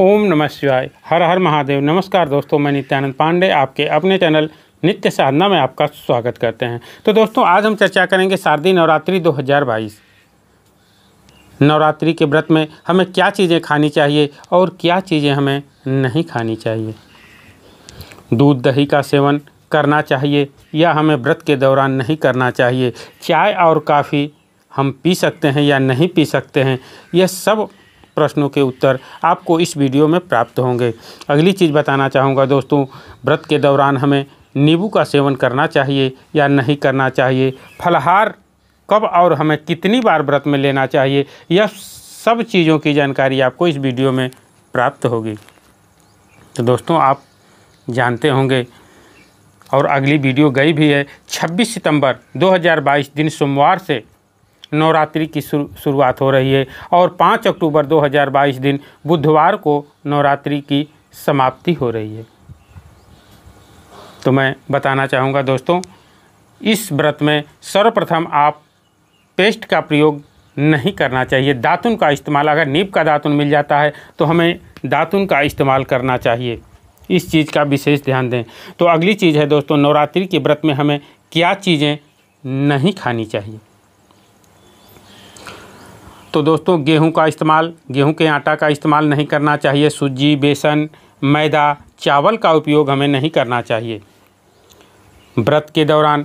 ओम नमः शिवाय हर हर महादेव नमस्कार दोस्तों मैं नित्यानंद पांडे आपके अपने चैनल नित्य साधना में आपका स्वागत करते हैं तो दोस्तों आज हम चर्चा करेंगे शारदीय नवरात्रि 2022 नवरात्रि के व्रत में हमें क्या चीज़ें खानी चाहिए और क्या चीज़ें हमें नहीं खानी चाहिए दूध दही का सेवन करना चाहिए या हमें व्रत के दौरान नहीं करना चाहिए चाय और काफ़ी हम पी सकते हैं या नहीं पी सकते हैं यह सब प्रश्नों के उत्तर आपको इस वीडियो में प्राप्त होंगे अगली चीज़ बताना चाहूँगा दोस्तों व्रत के दौरान हमें नींबू का सेवन करना चाहिए या नहीं करना चाहिए फलहार कब और हमें कितनी बार व्रत में लेना चाहिए यह सब चीज़ों की जानकारी आपको इस वीडियो में प्राप्त होगी तो दोस्तों आप जानते होंगे और अगली वीडियो गई भी है 26 सितंबर 2022 दिन सोमवार से नवरात्रि की शुरुआत हो रही है और 5 अक्टूबर 2022 दिन बुधवार को नवरात्रि की समाप्ति हो रही है तो मैं बताना चाहूँगा दोस्तों इस व्रत में सर्वप्रथम आप पेस्ट का प्रयोग नहीं करना चाहिए दातुन का इस्तेमाल अगर नीब का दातुन मिल जाता है तो हमें दातुन का इस्तेमाल करना चाहिए इस चीज़ का विशेष ध्यान दें तो अगली चीज़ है दोस्तों नवरात्रि के व्रत में हमें क्या चीज़ें नहीं खानी चाहिए तो दोस्तों गेहूं का इस्तेमाल गेहूं के आटा का इस्तेमाल नहीं करना चाहिए सूजी बेसन मैदा चावल का उपयोग हमें नहीं करना चाहिए व्रत के दौरान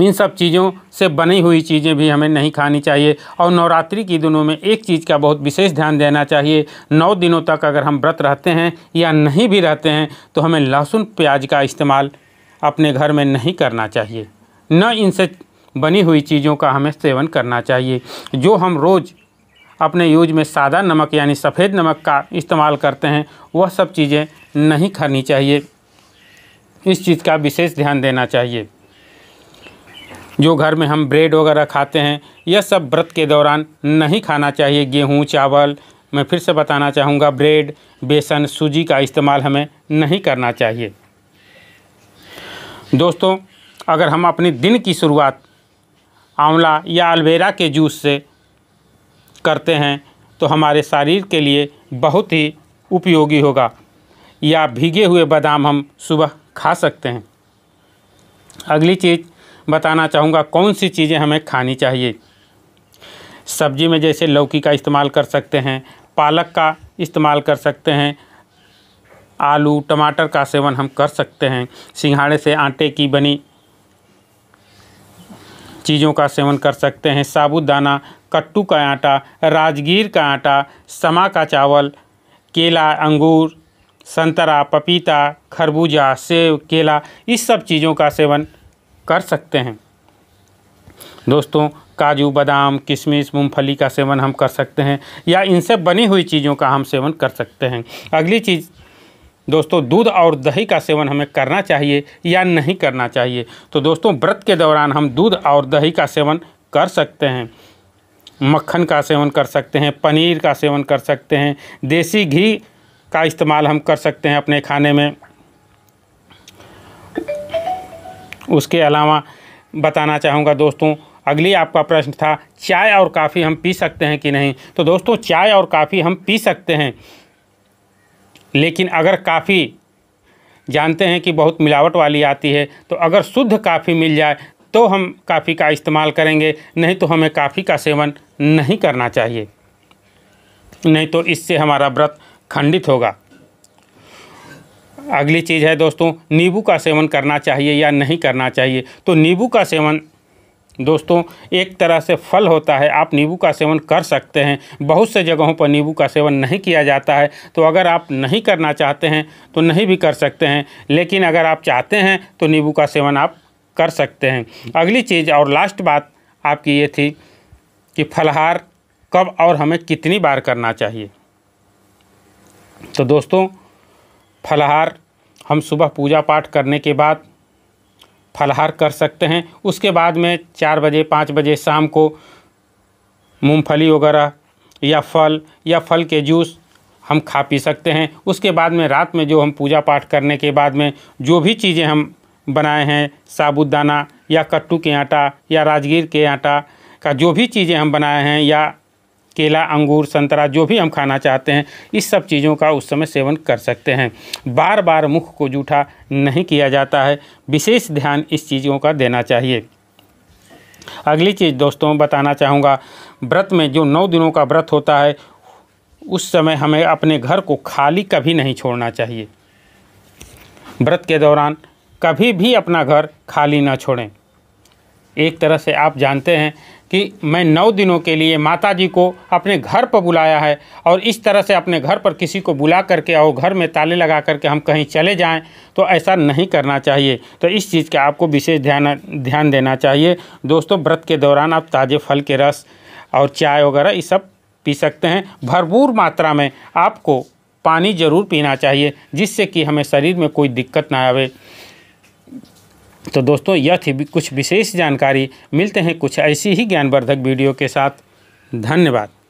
इन सब चीज़ों से बनी हुई चीज़ें भी हमें नहीं खानी चाहिए और नवरात्रि के दिनों में एक चीज़ का बहुत विशेष ध्यान देना चाहिए नौ दिनों तक अगर हम व्रत रहते हैं या नहीं भी रहते हैं तो हमें लहसुन प्याज का इस्तेमाल अपने घर में नहीं करना चाहिए न इनसे बनी हुई चीज़ों का हमें सेवन करना चाहिए जो हम रोज़ अपने यूज में सादा नमक यानी सफ़ेद नमक का इस्तेमाल करते हैं वह सब चीज़ें नहीं खानी चाहिए इस चीज़ का विशेष ध्यान देना चाहिए जो घर में हम ब्रेड वगैरह खाते हैं यह सब व्रत के दौरान नहीं खाना चाहिए गेहूँ चावल मैं फिर से बताना चाहूँगा ब्रेड बेसन सूजी का इस्तेमाल हमें नहीं करना चाहिए दोस्तों अगर हम अपने दिन की शुरुआत आंवला या अलवेरा के जूस से करते हैं तो हमारे शरीर के लिए बहुत ही उपयोगी होगा या भीगे हुए बादाम हम सुबह खा सकते हैं अगली चीज़ बताना चाहूँगा कौन सी चीज़ें हमें खानी चाहिए सब्जी में जैसे लौकी का इस्तेमाल कर सकते हैं पालक का इस्तेमाल कर सकते हैं आलू टमाटर का सेवन हम कर सकते हैं सिंघाड़े से आटे की बनी चीज़ों का सेवन कर सकते हैं साबुदाना कट्टू का आटा राजगीर का आटा समा का चावल केला अंगूर संतरा पपीता खरबूजा सेब केला इस सब चीज़ों का सेवन कर सकते हैं दोस्तों काजू बादाम किशमिश मूंगफली का सेवन हम कर सकते हैं या इनसे बनी हुई चीज़ों का हम सेवन कर सकते हैं अगली चीज़ दोस्तों दूध और दही का सेवन हमें करना चाहिए या नहीं करना चाहिए तो दोस्तों व्रत के दौरान हम दूध और दही का सेवन कर सकते हैं मक्खन का सेवन कर सकते हैं पनीर का सेवन कर सकते हैं देसी घी का इस्तेमाल हम कर सकते हैं अपने खाने में उसके अलावा बताना चाहूँगा दोस्तों अगली आपका प्रश्न था चाय और काफ़ी हम पी सकते हैं कि नहीं तो दोस्तों चाय और काफ़ी हम पी सकते हैं लेकिन अगर काफ़ी जानते हैं कि बहुत मिलावट वाली आती है तो अगर शुद्ध काफ़ी मिल जाए तो हम काफ़ी का इस्तेमाल करेंगे नहीं तो हमें काफ़ी का सेवन नहीं करना चाहिए नहीं तो इससे हमारा व्रत खंडित होगा अगली चीज़ है दोस्तों नींबू का सेवन करना चाहिए या नहीं करना चाहिए तो नींबू का सेवन दोस्तों एक तरह से फल होता है आप नींबू का सेवन कर सकते हैं बहुत से जगहों पर नींबू का सेवन नहीं किया जाता है तो अगर आप नहीं करना चाहते हैं तो नहीं भी कर सकते हैं लेकिन अगर आप चाहते हैं तो नींबू का सेवन आप कर सकते हैं अगली चीज़ और लास्ट बात आपकी ये थी कि फलहार कब और हमें कितनी बार करना चाहिए तो दोस्तों फलहार हम सुबह पूजा पाठ करने के बाद फलहार कर सकते हैं उसके बाद में चार बजे पाँच बजे शाम को मूंगफली वगैरह या फल या फल के जूस हम खा पी सकते हैं उसके बाद में रात में जो हम पूजा पाठ करने के बाद में जो भी चीज़ें हम बनाए हैं साबुदाना या कट्टू के आटा या राजगीर के आटा का जो भी चीज़ें हम बनाए हैं या केला अंगूर संतरा जो भी हम खाना चाहते हैं इस सब चीज़ों का उस समय सेवन कर सकते हैं बार बार मुख को जूठा नहीं किया जाता है विशेष ध्यान इस चीज़ों का देना चाहिए अगली चीज़ दोस्तों बताना चाहूँगा व्रत में जो नौ दिनों का व्रत होता है उस समय हमें अपने घर को खाली कभी नहीं छोड़ना चाहिए व्रत के दौरान कभी भी अपना घर खाली ना छोड़ें एक तरह से आप जानते हैं कि मैं नौ दिनों के लिए माता जी को अपने घर पर बुलाया है और इस तरह से अपने घर पर किसी को बुला करके और घर में ताले लगा करके हम कहीं चले जाएं तो ऐसा नहीं करना चाहिए तो इस चीज़ का आपको विशेष ध्यान ध्यान देना चाहिए दोस्तों व्रत के दौरान आप ताज़े फल के रस और चाय वगैरह ये सब पी सकते हैं भरपूर मात्रा में आपको पानी ज़रूर पीना चाहिए जिससे कि हमें शरीर में कोई दिक्कत ना आवे तो दोस्तों यह थी कुछ विशेष जानकारी मिलते हैं कुछ ऐसी ही ज्ञानवर्धक वीडियो के साथ धन्यवाद